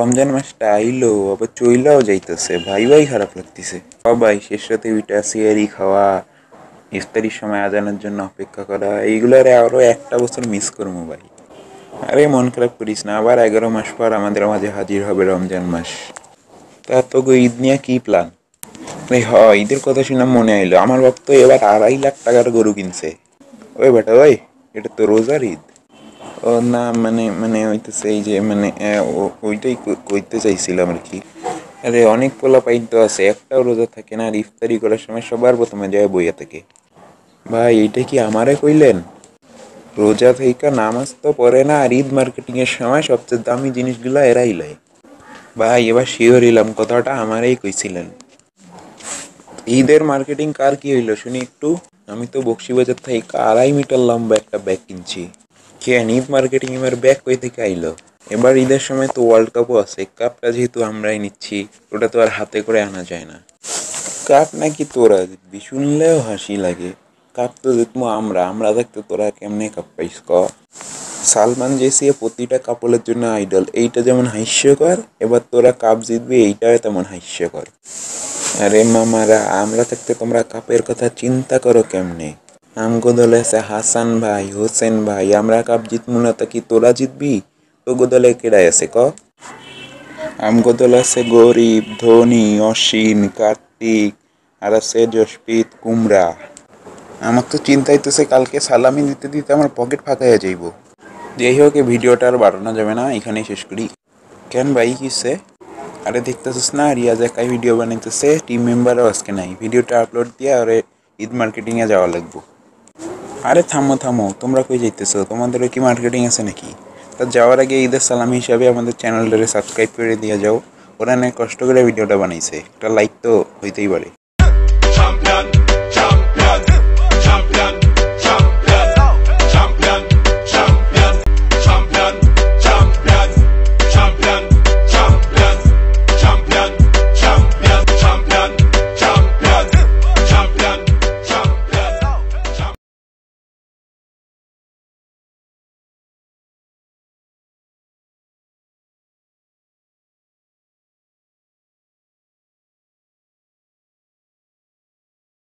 রমজান মাসটা আইলো আবার চইলাও যাইতেছে ভাই ভাই খারাপ লাগতেছে সবাই শেষ সাথে ওইটা সিয়ারি খাওয়া ইফতারির সময় আজানের জন্য অপেক্ষা করা এইগুলোর আরও একটা বছর মিস করবো ভাই আরে মন খারাপ করিস না আবার এগারো মাস পর আমাদের মাঝে হাজির হবে রমজান মাস তা তো ঈদ নিয়ে কী প্ল্যান এই হ ঈদের কথা শুনে মনে আইলো আমার বাপ তো এবার আড়াই লাখ টাকার গরু কিনছে ওই বেটা ভাই এটা তো রোজার ঈদ ও না মানে মানে হইতেছে এই যে মানে ওইটাই কইতে চাইছিলাম আর কি আরে অনেক পোলা পাইন তো আছে একটাও রোজা থাকে না আর ইফতারি করার সময় সবার প্রথমে যায় বইয়া থাকে ভাই এটা কি আমারে কইলেন রোজা থেকে নামাজ তো পড়ে না আর ঈদ মার্কেটিংয়ের সময় সবচেয়ে দামি জিনিসগুলো এরাই লয় ভাই এবার শিওর এলাম কথাটা আমারই কইছিলেন ঈদের মার্কেটিং কার কি হইলো শুনি একটু আমি তো বক্সিবাজার থেকে আড়াই মিটার লম্বা একটা ব্যাগ কিনছি ক্যানিভ মার্কেটিং এবার ব্যাক হয়ে থেকে আইলো এবার ঈদের সময় তো ওয়ার্ল্ড কাপও আছে কাপটা যেহেতু আমরাই নিচ্ছি ওটা তো আর হাতে করে আনা যায় না কাপ নাকি তোরা জিতবি শুনলেও হাসি লাগে কাপ তো জিতবো আমরা আমরা দেখতে তোরা কেমনে কাপ পাইস ক সালমান জেসিয়া প্রতিটা কাপলের জন্য আইডল এইটা যেমন হাস্যকর এবার তোরা কাপ জিতবি এইটাও তেমন হাস্যকর আরে মামারা আমরা থাকতে তোমরা কাপের কথা চিন্তা করো কেমনে আমগো দলে আছে হাসান ভাই হোসেন ভাই আমরা কাপ জিতমু না তা কি তোরা জিতবি তো গোদলে কেড়াই আছে ক আমগো দলে আছে গরিব ধোনি অশ্বিন কার্তিক আর আছে যশপ্রীত কুমড়া আমার তো চিন্তাই তো সে কালকে সালামি দিতে দিতে আমার পকেট ফাঁকা হয়ে যাইব যাই হোক এই ভিডিওটা আর বাড়ানো যাবে না এখানেই শেষ করি কেন ভাই কিসে আরে দেখতেছিস না রিয়াজ একাই ভিডিও বানাইতেছে টিম মেম্বারও আজকে নাই ভিডিওটা আপলোড দিয়ে আর ঈদ মার্কেটিংয়ে যাওয়া লাগবো আরে থামো থামো তোমরা কই যাইতেছো তোমাদেরও কি মার্কেটিং আছে নাকি তা যাওয়ার আগে ঈদের সালাম হিসাবে আমাদের চ্যানেলটারে সাবস্ক্রাইব করে দিয়ে যাও ওরা অনেক কষ্ট করে ভিডিওটা বানাইছে একটা লাইক তো হইতেই পারে